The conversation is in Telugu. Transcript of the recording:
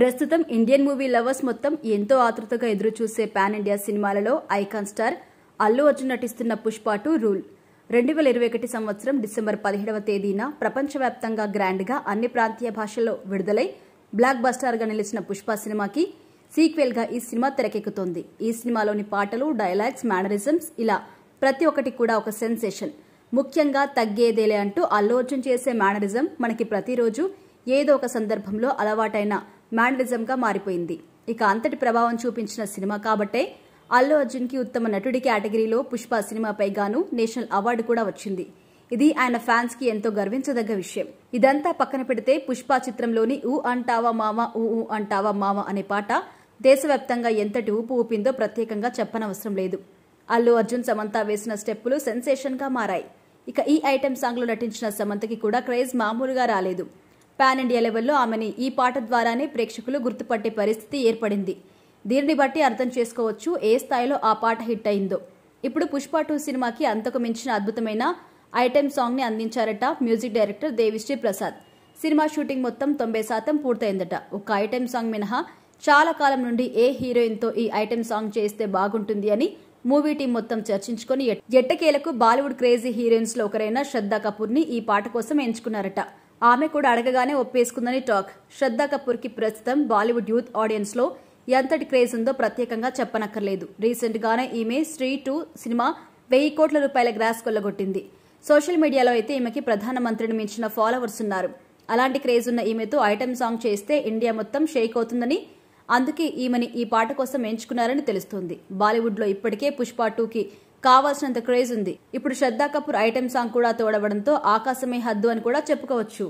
ప్రస్తుతం ఇండియన్ మూవీ లవర్స్ మొత్తం ఎంతో ఆతృతగా ఎదురుచూసే పాన్ ఇండియా సినిమాలలో ఐకాన్ స్టార్ అల్లు అర్జున్ నటిస్తున్న పుష్ప టూ రూల్ రెండు వేల ఇరవై ఒకటి సంవత్సరం డిసెంబర్ పదిహేడవ తేదీన ప్రపంచవ్యాప్తంగా గ్రాండ్గా అన్ని ప్రాంతీయ భాషల్లో విడుదలై బ్లాక్ బస్టర్గా నిలిచిన పుష్ప సినిమాకి సీక్వెల్గా ఈ సినిమా తెరకెక్కుతోంది ఈ సినిమాలోని పాటలు డైలాగ్స్ మేనరిజమ్స్ ఇలా ప్రతి ఒక్కటి కూడా ఒక సెన్సేషన్ ముఖ్యంగా తగ్గేదేలే అంటూ అల్లు అర్జున్ చేసే మేనరిజం మనకి ప్రతిరోజు ఏదో ఒక సందర్భంలో అలవాటైన మ్యాన్విజంగా మారిపోయింది ఇక అంతటి ప్రభావం చూపించిన సినిమా కాబట్టే అల్లు అర్జున్కి ఉత్తమ నటుడి కేటగిరీలో పుష్ప సినిమాపై గాను నేషనల్ అవార్డు కూడా వచ్చింది ఇది ఆయన ఫ్యాన్స్ కి ఎంతో గర్వించదగ్గ విషయం ఇదంతా పక్కన పెడితే పుష్ప చిత్రంలోని ఊ అంటావా మామ ఊ ఊ అంటావా మామ అనే పాట దేశవ్యాప్తంగా ఎంతటి ఊపు ఊపిందో ప్రత్యేకంగా చెప్పనవసరం లేదు అల్లు అర్జున్ సమంత వేసిన స్టెప్పులు సెన్సేషన్గా మారాయి ఇక ఈ ఐటెం లో నటించిన సమంతకి కూడా క్రేజ్ మామూలుగా రాలేదు పాన్ ఇండియా లెవెల్లో ఆమెని ఈ పాట ద్వారానే ప్రేక్షకులు గుర్తుపట్టే పరిస్థితి ఏర్పడింది దీనిని బట్టి అర్థం చేసుకోవచ్చు ఏ స్థాయిలో ఆ పాట హిట్ అయిందో ఇప్పుడు పుష్ప టూ సినిమాకి అంతకు మించిన అద్భుతమైన ఐటెం సాంగ్ని అందించారట మ్యూజిక్ డైరెక్టర్ దేవిశ్రీ ప్రసాద్ సినిమా షూటింగ్ మొత్తం తొంభై శాతం పూర్తయిందట ఒక ఐటెం సాంగ్ మినహా చాలా కాలం నుండి ఏ హీరోయిన్తో ఈ ఐటెం సాంగ్ చేస్తే బాగుంటుంది అని మూవీ టీం మొత్తం చర్చించుకుని ఎట్టకేలకు బాలీవుడ్ క్రేజీ హీరోయిన్స్ లో ఒకరైన శ్రద్ధా కపూర్ ని ఈ పాట కోసం ఎంచుకున్నారట ఆమె కూడా అడగగానే ఒప్పేసుకుందని టాక్ శ్రద్ధా కపూర్కి ప్రస్తుతం బాలీవుడ్ యూత్ ఆడియన్స్లో ఎంతటి క్రేజ్ ఉందో ప్రత్యేకంగా చెప్పనక్కర్లేదు రీసెంట్గానే ఈమె శ్రీ టూ సినిమా వెయ్యి కోట్ల రూపాయల గ్రాస్ కొల్లగొట్టింది సోషల్ మీడియాలో అయితే ఈమెకి ప్రధానమంత్రిని మించిన ఫాలోవర్స్ ఉన్నారు అలాంటి క్రేజ్ ఉన్న ఈమెతో ఐటెం సాంగ్ చేస్తే ఇండియా మొత్తం షేక్ అవుతుందని అందుకే ఈమెని ఈ పాట కోసం ఎంచుకున్నారని తెలుస్తోంది బాలీవుడ్లో ఇప్పటికే పుష్ప టూకి కావాల్సినంత క్రేజ్ ఉంది ఇప్పుడు శ్రద్ధా కపూర్ ఐటెం సాంగ్ కూడా తోడవడంతో ఆకాశమే హద్దు అని కూడా చెప్పుకోవచ్చు